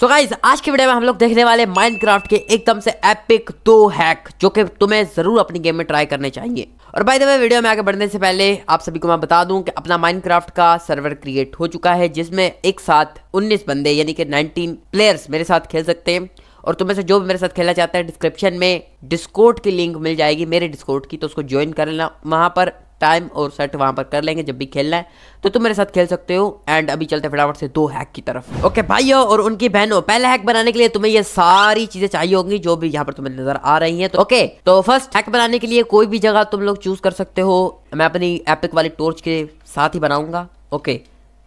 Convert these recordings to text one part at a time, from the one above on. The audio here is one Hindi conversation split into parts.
सो so गाइज आज की वीडियो में हम लोग देखने वाले माइनक्राफ्ट के एकदम से एपिक दो हैक जो कि तुम्हें जरूर अपनी गेम में ट्राई करने चाहिए और बाय द वे वीडियो में आगे बढ़ने से पहले आप सभी को मैं बता दूं कि अपना माइनक्राफ्ट का सर्वर क्रिएट हो चुका है जिसमें एक साथ 19 बंदे यानी कि 19 प्लेयर्स मेरे साथ खेल सकते हैं और तुम्हें से जो भी मेरे साथ खेलना चाहता है डिस्क्रिप्शन में डिस्कोट की लिंक मिल जाएगी मेरे डिस्कोट की तो उसको ज्वाइन कर लेना वहाँ पर टाइम और सेट वहां पर कर लेंगे जब भी खेलना है तो तुम मेरे साथ खेल सकते हो एंड अभी चलते फटाफट से दो हैक की तरफ ओके भाइयों और उनकी बहनों पहले हैक बनाने के लिए तुम्हें ये सारी चीजें चाहिए होंगी जो भी यहाँ पर तुम्हें नजर आ रही है तो ओके तो फर्स्ट हैक बनाने के लिए कोई भी जगह तुम लोग चूज कर सकते हो मैं अपनी एपिक वाली टोर्च के साथ ही बनाऊंगा ओके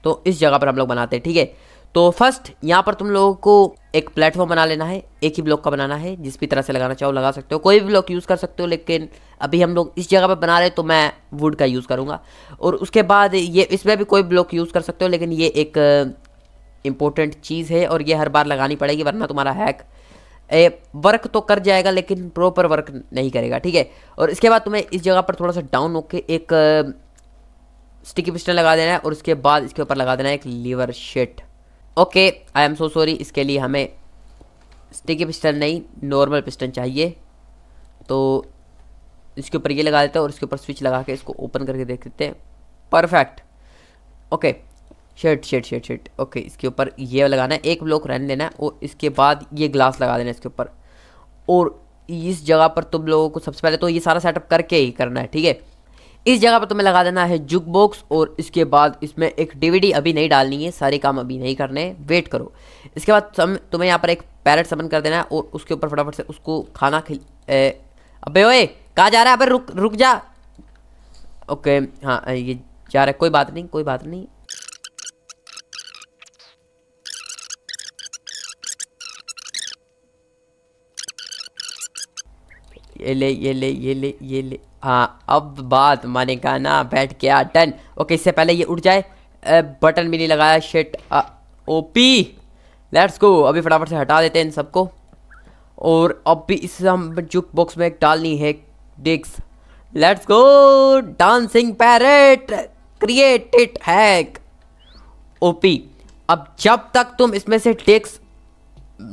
तो इस जगह पर हम लोग बनाते हैं ठीक है तो फर्स्ट यहाँ पर तुम लोगों को एक प्लेटफॉर्म बना लेना है एक ही ब्लॉक का बनाना है जिस भी तरह से लगाना चाहो लगा सकते हो कोई भी ब्लॉक यूज़ कर सकते हो लेकिन अभी हम लोग इस जगह पर बना रहे तो मैं वुड का यूज़ करूँगा और उसके बाद ये इसमें भी कोई ब्लॉक यूज़ कर सकते हो लेकिन ये एक इम्पोर्टेंट चीज़ है और ये हर बार लगानी पड़ेगी वरना तुम्हारा हैक ए, वर्क तो कर जाएगा लेकिन प्रॉपर वर्क नहीं करेगा ठीक है और इसके बाद तुम्हें इस जगह पर थोड़ा सा डाउन होके एक स्टिकी पिस्टन लगा देना है और उसके बाद इसके ऊपर लगा देना है एक लीवर शेट okay I am so sorry इसके लिए हमें स्टिकी पिस्टन नहीं नॉर्मल पिस्टन चाहिए तो इसके ऊपर ये लगा देते हैं और इसके ऊपर स्विच लगा के इसको ओपन करके देख देते हैं perfect okay shirt shirt shirt shirt okay इसके ऊपर ये लगाना है एक ब्लॉक रहने देना है और इसके बाद ये ग्लास लगा देना है इसके ऊपर और इस जगह पर तुम लोगों को सबसे पहले तो ये सारा सेटअप करके ही करना है ठीक है इस जगह पर तुम्हें तो लगा देना है जुक बॉक्स और इसके बाद इसमें एक डीवीडी अभी नहीं डालनी है सारे काम अभी नहीं करने वेट करो इसके बाद तुम्हें यहाँ पर एक पैरेट समन कर देना है और उसके ऊपर फटाफट से उसको खाना खिल अबे ओए कहाँ जा रहा है अबे रुक रुक जा ओके हाँ ये जा रहा है कोई बात नहीं कोई बात नहीं ये ले ये ले ये ले ये ले हाँ अब बात मानेगा ना बैठ गया डन ओके इससे पहले ये उठ जाए आ, बटन भी नहीं लगाया शिट ओपी लेट्स गो अभी फटाफट से हटा देते हैं इन सबको और अब भी इस हम जुक बॉक्स में एक डालनी है डिक्स let's go dancing parrot created hack OP अब जब तक तुम इसमें से डिक्स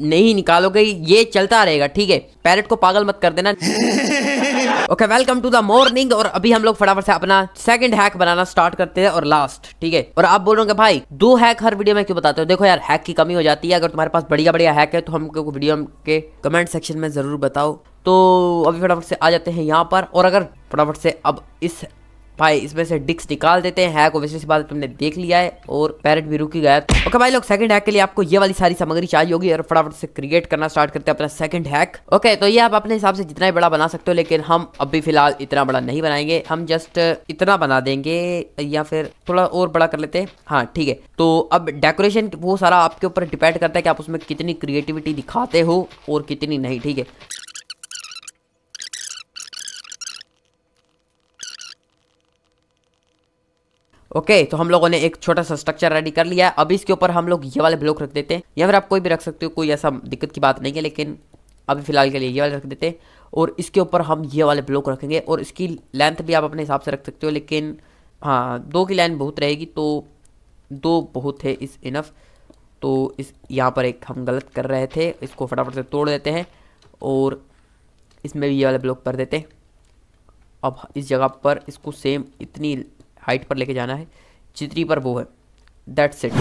नहीं निकालोगे ये चलता रहेगा ठीक है पैरेट को पागल मत कर देना okay welcome to the morning और अभी हम लोग फटाफट से अपना सेकंड हैक बनाना स्टार्ट करते हैं और लास्ट ठीक है और आप बोल रहे भाई दो हैक हर वीडियो में क्यों बताते हो देखो यार हैक की कमी हो जाती है अगर तुम्हारे पास बढ़िया बढ़िया हैक है तो हमको वीडियो के कमेंट सेक्शन में जरूर बताओ तो अभी फटाफट से आ जाते हैं यहाँ पर और अगर फटाफट से अब इस भाई इसमें से डिक्स निकाल देते हैं हैक ओबियसली बात तुमने देख लिया है और पैरेट भी रुकी गया ओके okay, भाई लोग सेकंड हैक के लिए आपको ये वाली सारी सामग्री चाहिए होगी और फटाफट से क्रिएट करना स्टार्ट करते हैं अपना सेकंड हैक ओके okay, तो ये आप अपने हिसाब से जितना ही बड़ा बना सकते हो लेकिन हम अभी फिलहाल इतना बड़ा नहीं बनाएंगे हम जस्ट इतना बना देंगे या फिर थोड़ा और बड़ा कर लेते हैं हाँ ठीक है तो अब डेकोरेशन वो सारा आपके ऊपर डिपेंड करता है कि आप उसमें कितनी क्रिएटिविटी दिखाते हो और कितनी नहीं ठीक है ओके okay, तो हम लोगों ने एक छोटा सा स्ट्रक्चर रेडी कर लिया है अब इसके ऊपर हम लोग ये वाले ब्लॉक रख देते हैं या फिर आप कोई भी रख सकते हो कोई ऐसा दिक्कत की बात नहीं है लेकिन अभी फिलहाल के लिए ये वाले रख देते हैं और इसके ऊपर हम ये वाले ब्लॉक रखेंगे और इसकी लेंथ भी आप अपने हिसाब से रख सकते हो लेकिन हाँ दो की लाइन बहुत रहेगी तो दो बहुत है इस इनफ तो इस यहाँ पर एक हम गलत कर रहे थे इसको फटाफट से तोड़ देते हैं और इसमें भी ये वाले ब्लॉक कर देते हैं अब इस जगह पर इसको सेम इतनी हाइट पर लेके जाना है चित्री पर वो है दैट्स इट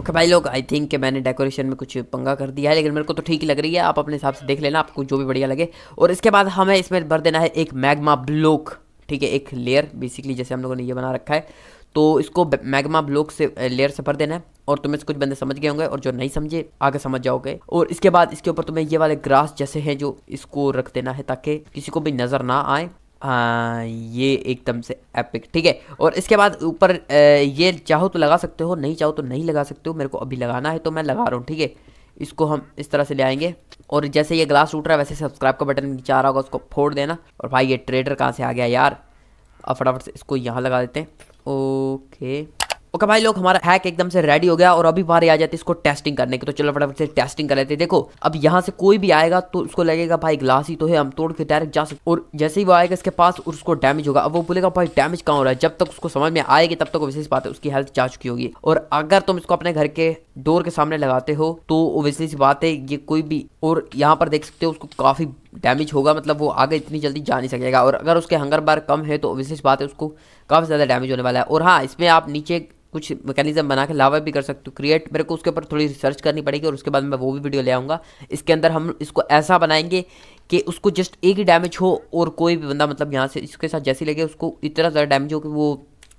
ओके भाई लोग आई थिंक कि मैंने डेकोरेशन में कुछ पंगा कर दिया है लेकिन मेरे को तो ठीक लग रही है आप अपने हिसाब से देख लेना आपको जो भी बढ़िया लगे और इसके बाद हमें इसमें भर देना है एक मैग्मा ब्लॉक ठीक है एक लेयर बेसिकली जैसे हम लोगों ने ये बना रखा है तो इसको मैग्मा ब्लॉक से लेयर से भर देना है और तुम्हें से कुछ बंदे समझ गए होंगे और जो नहीं समझे आगे समझ जाओगे और इसके बाद इसके ऊपर तुम्हें ये वाले ग्रास जैसे हैं जो इसको रख देना है ताकि किसी को भी नज़र ना आए ये एकदम से एपिक ठीक है और इसके बाद ऊपर ये चाहो तो लगा सकते हो नहीं चाहो तो नहीं लगा सकते हो मेरे को अभी लगाना है तो मैं लगा रहा हूँ ठीक है इसको हम इस तरह से ले आएंगे और जैसे ये ग्लास टूट रहा है वैसे सब्सक्राइब का बटन नीचे आ रहा होगा उसको फोड़ देना और भाई ये ट्रेडर कहाँ से आ गया यार अब फटाफट से इसको यहाँ लगा देते हैं ओके ओके भाई लोग हमारा हैक एकदम से रेडी हो गया और अभी बाहर आ जाती है इसको टेस्टिंग करने की तो चलो फटाफट से टेस्टिंग कर लेते देखो अब यहाँ से कोई भी आएगा तो उसको लगेगा भाई ग्लास ही तो है हम तोड़ के डायरेक्ट जा सकते और जैसे ही वो आएगा इसके पास और उसको डैमेज होगा अब वो बोलेगा भाई डैमेज कहाँ हो रहा है जब तक उसको समझ में आएगी तब तक ओबियसली बात है उसकी हेल्थ जा चुकी होगी और अगर तुम इसको अपने घर के डोर के सामने लगाते हो तो ओबियसली बात है ये कोई भी और यहाँ पर देख सकते हो उसको काफी डैमेज होगा मतलब वो आगे इतनी जल्दी जा नहीं सकेगा और अगर उसके हंगर बार कम है तो विशेष बात है उसको काफ़ी ज़्यादा डैमेज होने वाला है और हाँ इसमें आप नीचे कुछ मैकेनिज्म बना के लावा भी कर सकते हो क्रिएट मेरे को उसके ऊपर थोड़ी रिसर्च करनी पड़ेगी और उसके बाद मैं वो भी वीडियो ले आऊँगा इसके अंदर हम इसको ऐसा बनाएंगे कि उसको जस्ट एक ही डैमेज हो और कोई भी बंदा मतलब यहाँ से इसके साथ जैसे लगे उसको इतना ज़्यादा डैमेज हो कि वो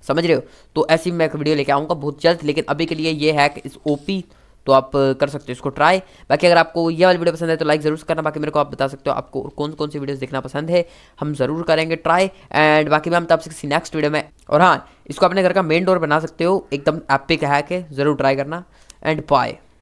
समझ रहे हो तो ऐसी मैं एक वीडियो लेके आऊँगा बहुत जल्द लेकिन अभी के लिए ये हैक इस ओपी तो आप कर सकते हो इसको ट्राई बाकी अगर आपको ये वाली वीडियो पसंद है तो लाइक ज़रूर करना बाकी मेरे को आप बता सकते हो आपको कौन कौन सी वीडियोस देखना पसंद है हम ज़रूर करेंगे ट्राई एंड बाकी मैं हम तो आपसे किसी नेक्स्ट वीडियो में और हाँ इसको अपने घर का मेन डोर बना सकते हो एकदम पे कह है ज़रूर ट्राई करना एंड बाय